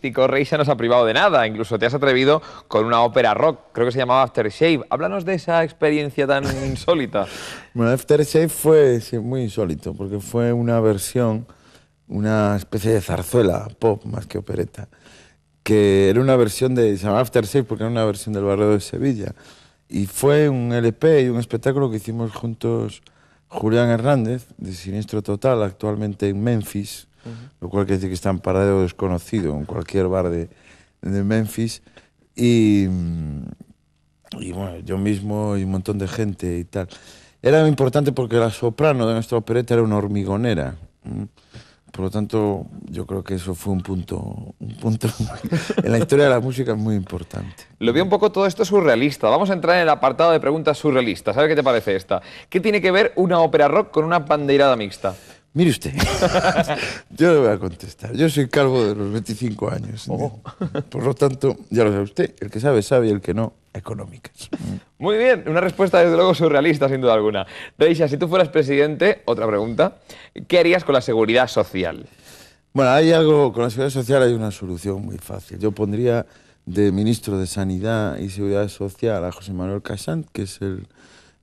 artístico, Reisa no se ha privado de nada. Incluso te has atrevido con una ópera rock, creo que se llamaba Aftershave. Háblanos de esa experiencia tan insólita. bueno, Aftershave fue muy insólito, porque fue una versión, una especie de zarzuela pop más que opereta, que era una versión de. Se llamaba Aftershave porque era una versión del barrio de Sevilla. Y fue un LP y un espectáculo que hicimos juntos Julián Hernández, de Siniestro Total, actualmente en Memphis, lo cual quiere decir que está en paradero desconocido en cualquier bar de, de Memphis. Mm, y, bueno, yo mismo y un montón de gente y tal. Era importante porque la soprano de nuestra opereta era una hormigonera. Por lo tanto, yo creo que eso fue un punto, un punto en la historia de la música muy importante. Lo vi un poco todo esto surrealista. Vamos a entrar en el apartado de preguntas surrealistas. A ver qué te parece esta. ¿Qué tiene que ver una ópera rock con una pandeirada mixta? Mire usted, yo le voy a contestar. Yo soy calvo de los 25 años. Oh. Por lo tanto, ya lo sabe usted, el que sabe, sabe y el que no, económicas. Muy bien, una respuesta desde luego surrealista, sin duda alguna. Reisha, si tú fueras presidente, otra pregunta, ¿qué harías con la seguridad social? Bueno, hay algo, con la seguridad social hay una solución muy fácil. Yo pondría de ministro de Sanidad y Seguridad Social a José Manuel Casant, que es el,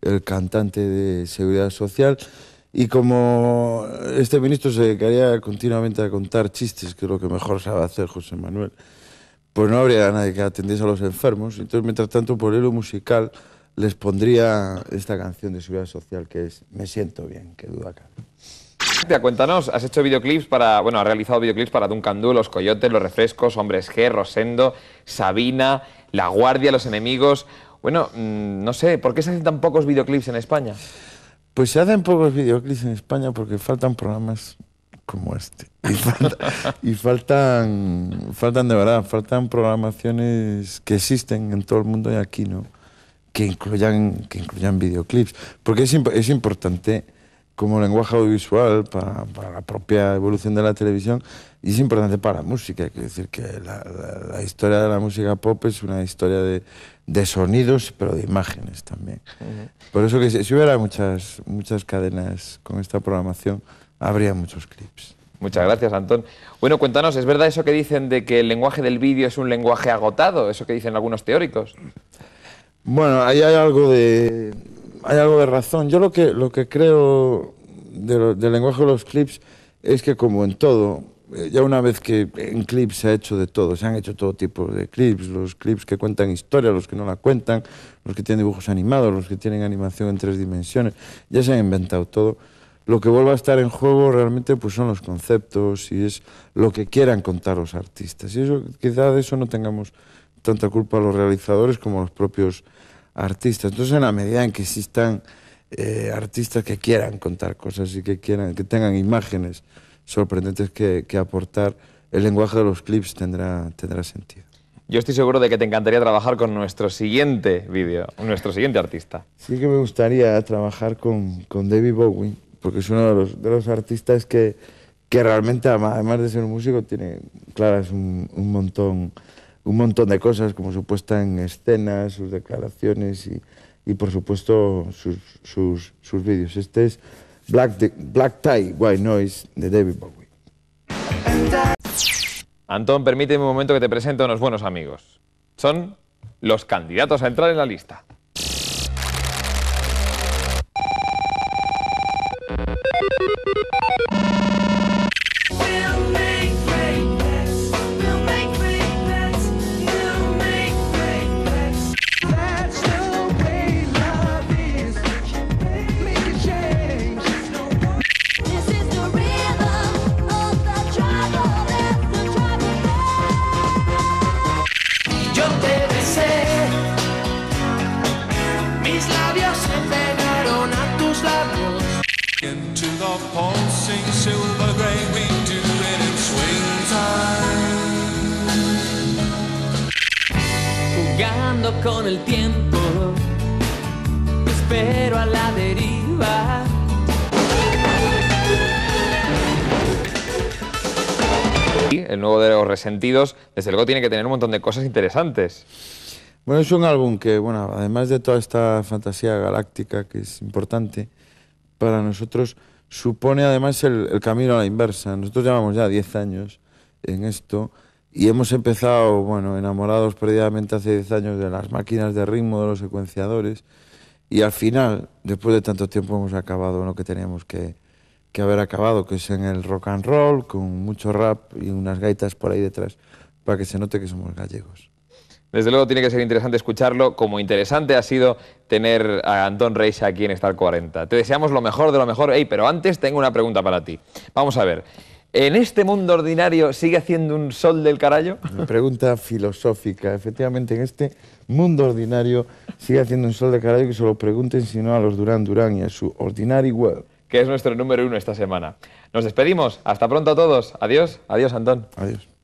el cantante de Seguridad Social. Y como este ministro se dedicaría continuamente a contar chistes, que es lo que mejor sabe hacer José Manuel, pues no habría nadie que atendiese a los enfermos. Entonces, mientras tanto, por hilo musical, les pondría esta canción de seguridad social que es Me siento bien, qué duda cabe. Cuéntanos, has hecho videoclips para, bueno, has realizado videoclips para Duncan Du, Los Coyotes, Los Refrescos, Hombres G, Rosendo, Sabina, La Guardia, Los Enemigos. Bueno, mm, no sé, ¿por qué se hacen tan pocos videoclips en España? Pues se hacen pocos videoclips en España porque faltan programas como este. Y, faltan, faltan de verdad, faltan programaciones que existen en todo el mundo y aquí, ¿no? Que incluyan, que incluyan videoclips. Porque es, es importante como lenguaje audiovisual para, la propia evolución de la televisión y es importante para la música. Quiero decir, que la, historia de la música pop es una historia de, sonidos, pero de imágenes también. Por eso que si, hubiera muchas, muchas cadenas con esta programación, habría muchos clips. Muchas gracias, Antón. Bueno, cuéntanos, ¿es verdad eso que dicen de que el lenguaje del vídeo es un lenguaje agotado? Eso que dicen algunos teóricos. Bueno, ahí hay algo de hay algo de razón. Yo lo que, lo que creo del lenguaje de los clips es que como en todo, eh, ya una vez que en clips se ha hecho de todo, se han hecho todo tipo de clips, los clips que cuentan historia, los que no la cuentan, los que tienen dibujos animados, los que tienen animación en tres dimensiones, ya se han inventado todo. Lo que vuelva a estar en juego realmente pues son los conceptos y es lo que quieran contar los artistas. Y eso, quizá de eso no tengamos tanta culpa los realizadores como los propios artistas. Entonces, en la medida en que existan eh, artistas que quieran contar cosas y que quieran, que tengan imágenes sorprendentes que, aportar, el lenguaje de los clips tendrá, tendrá sentido. Yo estoy seguro de que te encantaría trabajar con nuestro siguiente vídeo, nuestro siguiente artista. Sí que me gustaría trabajar con, con David Bowie, porque es uno de los, de los artistas que, que realmente, además de ser un músico, tiene claras un, un montón un montón de cosas, como su puesta en escena, sus declaraciones y, por supuesto, sus, vídeos. Este es Black, Black Tie, White Noise, de David Bowie. Antón, permíteme un momento que te presento a unos buenos amigos. Son los candidatos a entrar en la lista. con el tiempo. Espero a la deriva. El nuevo de los resentidos, desde luego, tiene que tener un montón de cosas interesantes. Bueno, es un álbum que, bueno, además de toda esta fantasía galáctica que es importante para nosotros, supone además el, el camino a la inversa. Nosotros llevamos ya 10 años en esto y hemos empezado, bueno, enamorados perdidamente hace 10 años de las máquinas de ritmo, de los secuenciadores, y al final, después de tanto tiempo, hemos acabado en lo que teníamos que, haber acabado, que es en el rock and roll, con mucho rap y unas gaitas por ahí detrás, para que se note que somos gallegos. Desde luego tiene que ser interesante escucharlo, como interesante ha sido tener a Antón Reis aquí en Star 40. Te deseamos lo mejor de lo mejor, Ey, pero antes tengo una pregunta para ti. Vamos a ver. ¿En este mundo ordinario sigue haciendo un sol del Una Pregunta filosófica. Efectivamente, en este mundo ordinario sigue haciendo un sol del carajo. que se lo pregunten si no a los Durán Durán y a su Ordinary World. Que es nuestro número uno esta semana. Nos despedimos. Hasta pronto a todos. Adiós. Adiós, Antón. Adiós.